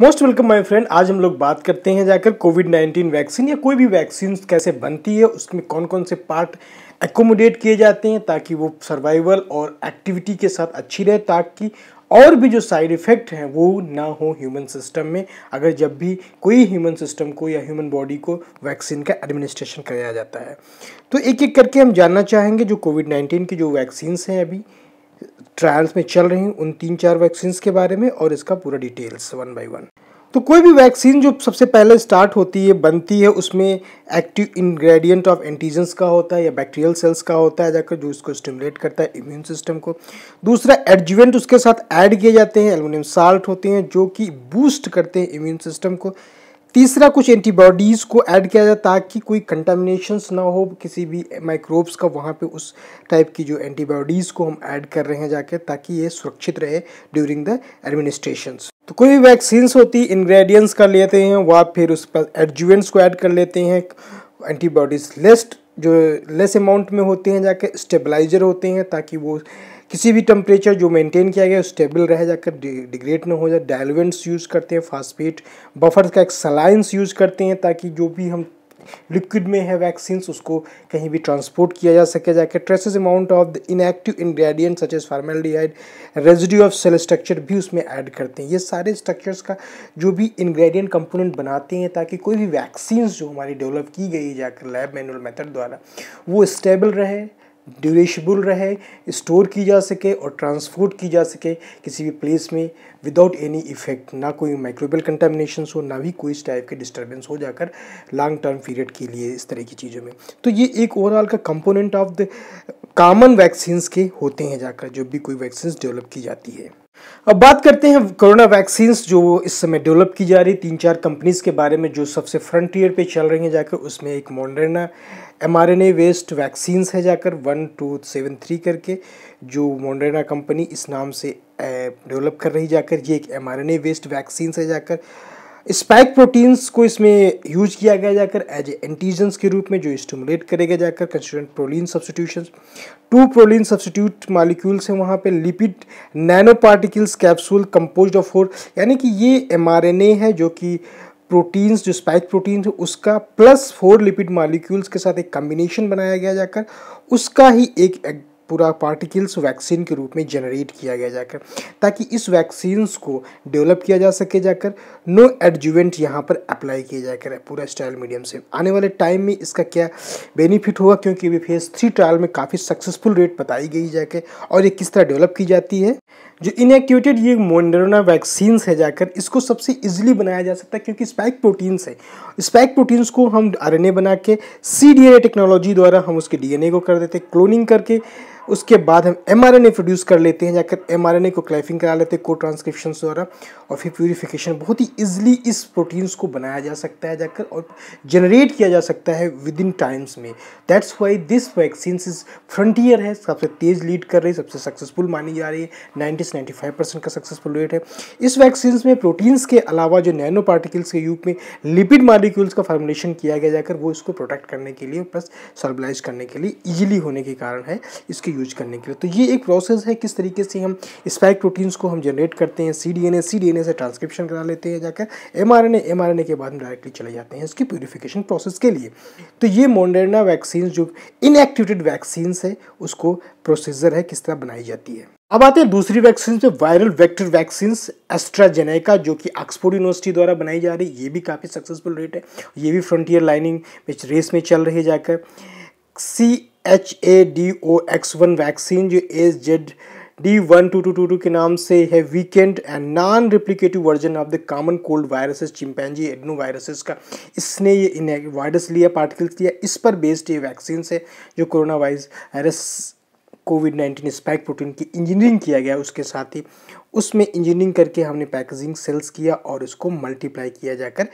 most welcome my friend आज हम लोग बात करते हैं जाकर कोविड 19 वैक्सीन या कोई भी वैक्सीन कैसे बनती है उसमें कौन कौन से पार्ट एकोमोडेट किए जाते हैं ताकि वो सर्वाइवल और एक्टिविटी के साथ अच्छी रहे ताकि और भी जो साइड इफ़ेक्ट हैं वो ना हो ह्यूमन सिस्टम में अगर जब भी कोई ह्यूमन सिस्टम को या ह्यूमन बॉडी को वैक्सीन का एडमिनिस्ट्रेशन कराया जाता है तो एक एक करके हम जानना चाहेंगे जो कोविड नाइन्टीन की जो वैक्सीन्स हैं अभी ट्रायल्स में चल रही उन तीन चार वैक्सीन के बारे में और इसका पूरा डिटेल्स वन बाई वन तो कोई भी वैक्सीन जो सबसे पहले स्टार्ट होती है बनती है उसमें एक्टिव इंग्रेडिएंट ऑफ एंटीजेंस का होता है या बैक्टीरियल सेल्स का होता है जाकर जो इसको स्टिमुलेट करता है इम्यून सिस्टम को दूसरा एडजुवेंट उसके साथ ऐड किए जाते हैं एलमिनियम साल्ट होते हैं जो कि बूस्ट करते हैं इम्यून सिस्टम को तीसरा कुछ एंटीबॉडीज़ को ऐड किया जाए ताकि कोई कंटामिनेशंस ना हो किसी भी माइक्रोब्स का वहाँ पे उस टाइप की जो एंटीबॉडीज़ को हम ऐड कर रहे हैं जाके ताकि ये सुरक्षित रहे ड्यूरिंग द एडमिनिस्ट्रेशन तो कोई भी वैक्सीन्स होती इंग्रेडिएंट्स का लेते हैं वह फिर उस पर एडजुवेंट्स को ऐड कर लेते हैं एंटीबॉडीज़ लेस्ट जो लेस अमाउंट में होते हैं जाके स्टेबलाइजर होते हैं ताकि वो किसी भी टेम्परेचर जो मेंटेन किया गया स्टेबल रह जाकर डिग्रेड ना हो जाए डायलवेंट्स यूज़ करते हैं फास्फेट बफर्स का एक सलाइंस यूज़ करते हैं ताकि जो भी हम लिक्विड में है वैक्सीन्स उसको कहीं भी ट्रांसपोर्ट किया जा सके जाकर traces amount of the inactive ingredient such as formaldehyde residue of cell structure भी उसमें ऐड करते हैं ये सारे स्ट्रक्चर्स का जो भी इंग्रेडिएंट कंपोनेंट बनाते हैं ताकि कोई भी वैक्सीन्स जो हमारी डेवलप की गई जाकर लैब मैनुअल मेथड द्वारा वो स्टेबल रहे ड्यूरेशबल रहे स्टोर की जा सके और ट्रांसपोर्ट की जा सके किसी भी प्लेस में विदाउट एनी इफेक्ट ना कोई माइक्रोबल कंटामिनेशन हो ना भी कोई इस टाइप के डिस्टर्बेंस हो जाकर लॉन्ग टर्म पीरियड के लिए इस तरह की चीज़ों में तो ये एक ओवरऑल का component of the common vaccines के होते हैं जाकर जो भी कोई वैक्सीन्स डेवलप की जाती है अब बात करते हैं कोरोना वैक्सीन्स जो इस समय डेवलप की जा रही तीन चार कंपनीज़ के बारे में जो सबसे फ्रंटियर पे चल रही हैं जाकर उसमें एक Moderna M R N A based vaccines है जाकर वन टू सेवन थ्री करके जो मॉडर्ना कंपनी इस नाम से डेवलप कर रही जाकर ये एक M R N A based vaccine है जाकर स्पाइक प्रोटीन्स को इसमें यूज किया गया जाकर एज ए एंटीजेंस के रूप में जो स्टिमुलेट करेगा जाकर कंस्टूडेंट proline substitution to proline substitute molecules हैं वहाँ पे lipid nano particles capsule compose of four यानी कि ये एम है जो कि प्रोटीन्स जो स्पाइक प्रोटीन्स है उसका प्लस फोर लिपिड मालिक्यूल्स के साथ एक कम्बिनेशन बनाया गया जाकर उसका ही एक, एक पूरा पार्टिकल्स वैक्सीन के रूप में जनरेट किया गया जाकर ताकि इस वैक्सीन्स को डेवलप किया जा सके जाकर नो एडजुवेंट यहाँ पर अप्लाई किया जाकर पूरा स्टाइल मीडियम से आने वाले टाइम में इसका क्या बेनिफिट होगा क्योंकि अभी फेज़ थ्री ट्रायल में काफ़ी सक्सेसफुल रेट बताई गई जाकर और ये किस तरह डेवलप की जाती है जो इनएक्टिवेटेड ये मोडर्ना वैक्सीन्स है जाकर इसको सबसे इजीली बनाया जा सकता है क्योंकि स्पाइक प्रोटीन्स है स्पाइक प्रोटीन्स को हम आरएनए बना के सी टेक्नोलॉजी द्वारा हम उसके डीएनए को कर देते क्लोनिंग करके उसके बाद हम एम आर प्रोड्यूस कर लेते हैं जाकर एम आर को क्लाइफिंग करा लेते हैं को ट्रांसक्रिप्शन द्वारा और फिर प्योरीफिकेशन बहुत ही ईजिली इस प्रोटीन्स को बनाया जा सकता है जाकर और जनरेट किया जा सकता है विद इन टाइम्स में that's why this vaccines is frontier है सबसे तेज़ लीड कर रही है सबसे सक्सेसफुल मानी जा रही है नाइन्टी से नाइन्टी फाइव परसेंट का सक्सेसफुल रेट है इस वैक्सीन्स में प्रोटीन्स के अलावा जो नैनो पार्टिकल्स के यूप में लिपिड मालिक्यूल्स का फॉर्मुलेशन किया गया जाकर वो इसको प्रोटेक्ट करने के लिए प्लस सर्बलाइज करने के लिए ईजिली होने के कारण है इसके यूज करने के लिए तो ये एक प्रोसेस है किस तरीके से हम स्पाइक प्रोटीन्स को हम जनरेट करते हैं C D N A C D N A से ट्रांसक्रिप्शन करा लेते हैं जाकर M R N A M R N A के बाद हम डायरेक्टली चले जाते हैं इसकी प्योरीफिकेशन प्रोसेस के लिए तो ये मोडर्ना वैक्सीन जो इनएक्टिवेटेड वैक्सीन है उसको प्रोसीजर है किस तरह बनाई जाती है अब आते हैं दूसरी वैक्सीन पे वायरल वेक्टर वैक्सीन एस्ट्राजेनेका जो कि ऑक्सफोर्ड यूनिवर्सिटी द्वारा बनाई जा रही है ये भी काफ़ी सक्सेसफुल रेट है ये भी फ्रंटियर लाइनिंग में रेस में चल रही है जाकर C H A D O X one vaccine जो S Z D one two two two two के नाम से है weakened and non replicative version of the common cold viruses chimpanzee adeno viruses का इसने ये वायरस लिया पार्टिकल्स लिया इस पर बेस्ड ये वैक्सीन है जो corona virus Covid nineteen spike protein की इंजीनियरिंग किया गया उसके साथ ही उसमें इंजीनियरिंग करके हमने पैकेजिंग सेल्स किया और इसको मल्टीप्लाई किया जाकर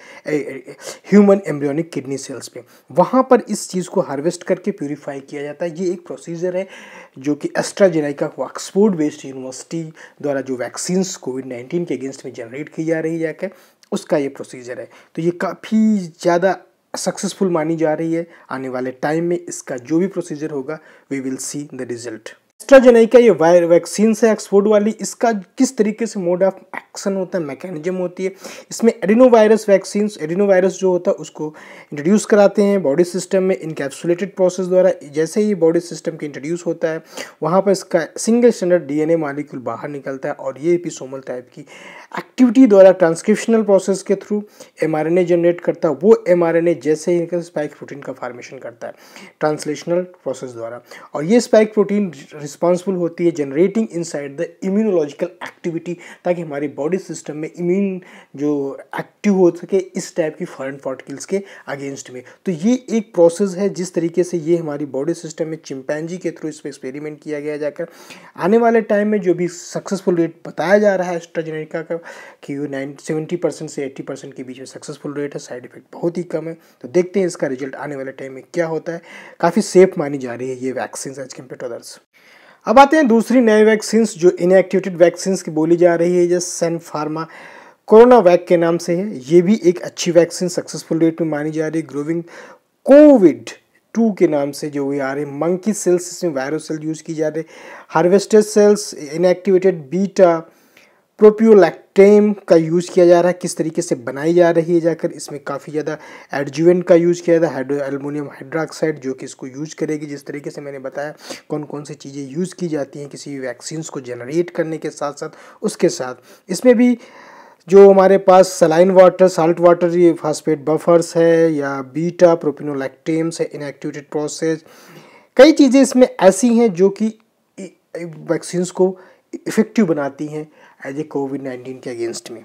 ह्यूमन एम्ब्रियोनिक किडनी सेल्स पे वहाँ पर इस चीज़ को हार्वेस्ट करके प्योरीफाई किया जाता है ये एक प्रोसीजर है जो कि एस्ट्राजेनाइका ऑक्सफोर्ड बेस्ड यूनिवर्सिटी द्वारा जो वैक्सीन कोविड नाइन्टीन के अगेंस्ट में जनरेट की जा रही जाकर उसका ये प्रोसीजर है तो ये काफ़ी ज़्यादा सक्सेसफुल मानी जा रही है आने वाले टाइम में इसका जो भी प्रोसीजर होगा we will see the result AstraZeneca ये वायर वैक्सीन से एक्सपोर्ट वाली इसका किस तरीके से मोड ऑफ एक्शन होता है मैकेनिज्म होती है इसमें adeno virus vaccine adeno virus जो होता है उसको इंट्रोड्यूस कराते हैं बॉडी सिस्टम में इनकेप्सुलेटेड प्रोसेस द्वारा जैसे ही बॉडी सिस्टम के इंट्रोड्यूस होता है वहाँ पर इसका सिंगल स्टैंडर्ड ए मॉलिक्यूल बाहर निकलता है और ये एपिसोमल टाइप की एक्टिविटी द्वारा ट्रांसक्रिप्शनल प्रोसेस के थ्रू ए जनरेट करता है वो ए जैसे ही इनका स्पाइक प्रोटीन का फार्मेशन करता है ट्रांसलेशनल प्रोसेस द्वारा और ये स्पाइक प्रोटीन रिस्पॉन्सिबल होती है generating side the immunological activity ताकि हमारे बॉडी सिस्टम में इम्यून जो एक्टिव हो सके इस टाइप की फॉरन पार्टिकल्स के अगेंस्ट में तो ये एक प्रोसेस है जिस तरीके से ये हमारी बॉडी सिस्टम में चिंपैनजी के थ्रू इस पर एक्सपेरिमेंट किया गया जाकर आने वाले टाइम में जो भी सक्सेसफुल रेट बताया जा रहा है एस्ट्राजेनिका का कि वो नाइन सेवेंटी परसेंट से एट्टी परसेंट के बीच में सक्सेसफुल रेट है साइड इफेक्ट बहुत ही कम है तो देखते हैं इसका रिजल्ट आने वाले टाइम में क्या होता है काफ़ी सेफ मानी जा रही है ये vaccine as compare to others अब आते हैं दूसरी नए वैक्सीन जो इनएक्टिवेटेड वैक्सीन की बोली जा रही है जैसे सन फार्मा कोरोना वैक के नाम से है ये भी एक अच्छी वैक्सीन सक्सेसफुल रेट में मानी जा रही है ग्रोविंग कोविड टू के नाम से जो वे आ रहे मंकी सेल्स इसमें वायरल सेल यूज़ की जा रही harvested cells inactivated beta propiolactone का यूज़ किया जा रहा है किस तरीके से बनाई जा रही है जाकर इसमें काफ़ी ज़्यादा एडजुवेंट का यूज़ किया जा रहा है एलमोनियम हाइड्रोक्साइड जो कि इसको यूज़ करेगी जिस तरीके से मैंने बताया कौन कौन सी चीज़ें यूज़ की जाती हैं किसी वैक्सीन्स को जनरेट करने के साथ साथ उसके साथ इसमें भी जो हमारे पास सलाइन वाटर साल्ट वाटर ये फास्फेट बफर्स है या बीटा प्रोपिनोलैक्टेम्स है इनएक्टिवेटेड प्रोसेस कई चीज़ें इसमें ऐसी हैं जो कि वैक्सीन्स को इफ़ेक्टिव बनाती हैं एज ए कोविड नाइन्टीन के अगेंस्ट में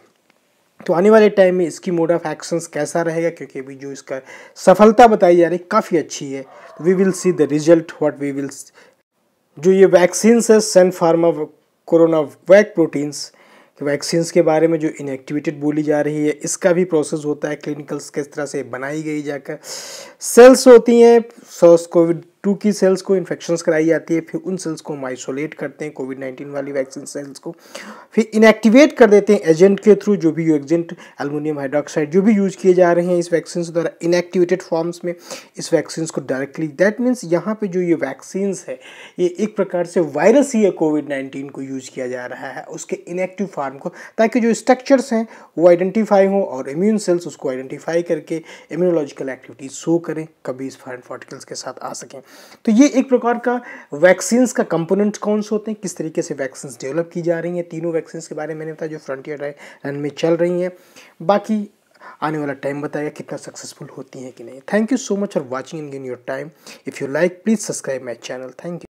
तो आने वाले टाइम में इसकी मोड ऑफ एक्शंस कैसा रहेगा क्योंकि अभी जो इसका सफलता बताई जा रही है काफ़ी अच्छी है we will see the result what we will जो ये वैक्सीन्स है Sinopharm CoronaVac proteins vaccines के बारे में जो इनएक्टिवेटेड बोली जा रही है इसका भी प्रोसेस होता है क्लिनिकल्स किस तरह से बनाई गई जाकर सेल्स होती हैं सॉस कोविड टू की सेल्स को इन्फेक्शन कराई जाती है फिर उन सेल्स को हम आइसोलेट करते हैं कोविड नाइन्टीन वाली वैक्सीन सेल्स को फिर इनएक्टिवेट कर देते हैं एजेंट के थ्रू जो भी एजेंट एल्मोनियम हाइड्रोक्साइड जो भी यूज किए जा रहे हैं इस वैक्सीन द्वारा इनएक्टिवेटेड फॉर्म्स में इस वैक्सीन को डायरेक्टली दैट मीन्स यहाँ पर जो ये वैक्सीन है ये एक प्रकार से वायरस ही है कोविड नाइन्टीन को यूज किया जा रहा है उसके इनएक्टिव फार्म को ताकि जो स्ट्रक्चर्स हैं वो आइडेंटिफाई हों और इम्यून सेल्स उसको आइडेंटिफाई करके इम्यूनोलॉजिकल एक्टिविटीज शो करें कभी इस फॉरन पार्टिकल्स के साथ आ सकें तो ये एक प्रकार का वैक्सीन्स का कंपोनेंट कौन से होते हैं किस तरीके से वैक्सीन डेवलप की जा रही हैं तीनों वैक्सीन के बारे में मैंने बताया जो फ्रंटियर रन में चल रही हैं बाकी आने वाला टाइम बताएगा कितना सक्सेसफुल होती हैं कि नहीं thank you so much for watching in giving your time if you like please subscribe my channel thank you